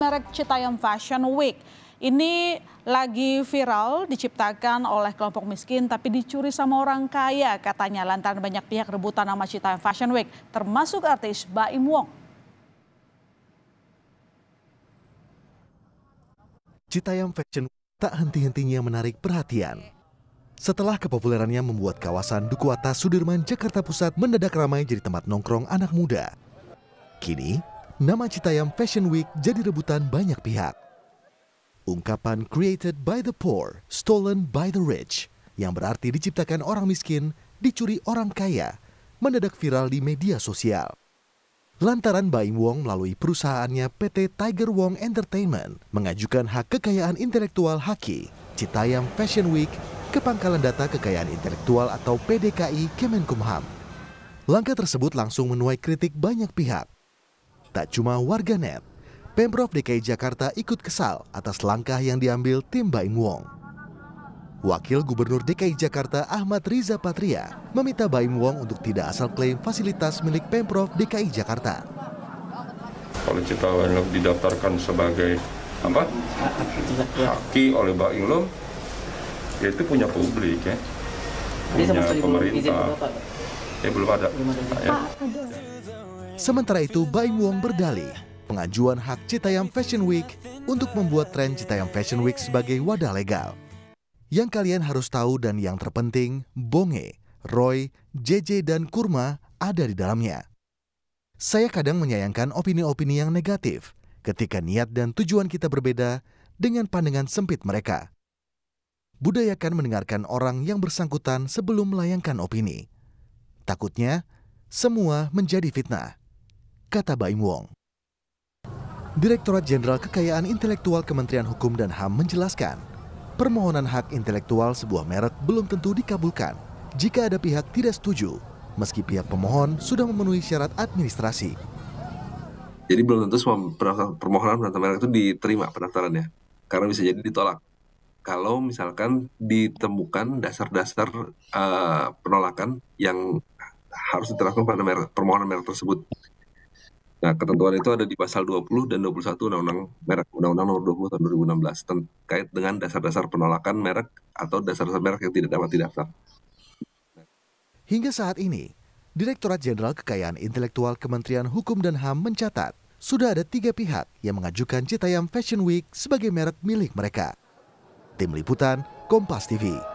merek Citayam Fashion Week. Ini lagi viral diciptakan oleh kelompok miskin tapi dicuri sama orang kaya katanya lantaran banyak pihak rebutan nama Citayam Fashion Week termasuk artis Baim Wong. Citayam Fashion Week tak henti-hentinya menarik perhatian. Setelah kepopulerannya membuat kawasan Duku Atas Sudirman, Jakarta Pusat mendadak ramai jadi tempat nongkrong anak muda. Kini, nama Citayam Fashion Week jadi rebutan banyak pihak. Ungkapan created by the poor, stolen by the rich, yang berarti diciptakan orang miskin, dicuri orang kaya, mendadak viral di media sosial. Lantaran Baim Wong melalui perusahaannya PT Tiger Wong Entertainment mengajukan hak kekayaan intelektual Haki Citayam Fashion Week ke Pangkalan Data Kekayaan Intelektual atau PDKI Kemenkumham. Langkah tersebut langsung menuai kritik banyak pihak, Tak cuma warganet, Pemprov DKI Jakarta ikut kesal atas langkah yang diambil tim Baim Wong. Wakil Gubernur DKI Jakarta Ahmad Riza Patria meminta Baim Wong untuk tidak asal klaim fasilitas milik Pemprov DKI Jakarta. Kalau kita didaftarkan sebagai apa? Haki oleh Baim Wong, ya itu punya publik ya. Punya pemerintah. Ya belum ada. Belum ada. Ya. Sementara itu, Baim Wong berdalih pengajuan hak Citayam Fashion Week untuk membuat tren Citayam Fashion Week sebagai wadah legal. Yang kalian harus tahu dan yang terpenting, Bonge, Roy, JJ, dan Kurma ada di dalamnya. Saya kadang menyayangkan opini-opini yang negatif ketika niat dan tujuan kita berbeda dengan pandangan sempit mereka. Budayakan mendengarkan orang yang bersangkutan sebelum melayangkan opini. Takutnya, semua menjadi fitnah kata Baim Wong. Direktorat Jenderal Kekayaan Intelektual Kementerian Hukum dan HAM menjelaskan, permohonan hak intelektual sebuah merek belum tentu dikabulkan jika ada pihak tidak setuju, meski pihak pemohon sudah memenuhi syarat administrasi. Jadi belum tentu semua permohonan pendaftaran merek itu diterima pendaftarannya, karena bisa jadi ditolak. Kalau misalkan ditemukan dasar-dasar uh, penolakan yang harus diterapkan pada permohonan merek tersebut. Nah, ketentuan itu ada di pasal 20 dan 21 Undang-Undang Merek Undang-Undang Nomor 20 Tahun 2016 terkait dengan dasar-dasar penolakan merek atau dasar-dasar merek yang tidak dapat didaftar. Hingga saat ini, Direktorat Jenderal Kekayaan Intelektual Kementerian Hukum dan HAM mencatat sudah ada tiga pihak yang mengajukan Citayam Fashion Week sebagai merek milik mereka. Tim Liputan, Kompas TV.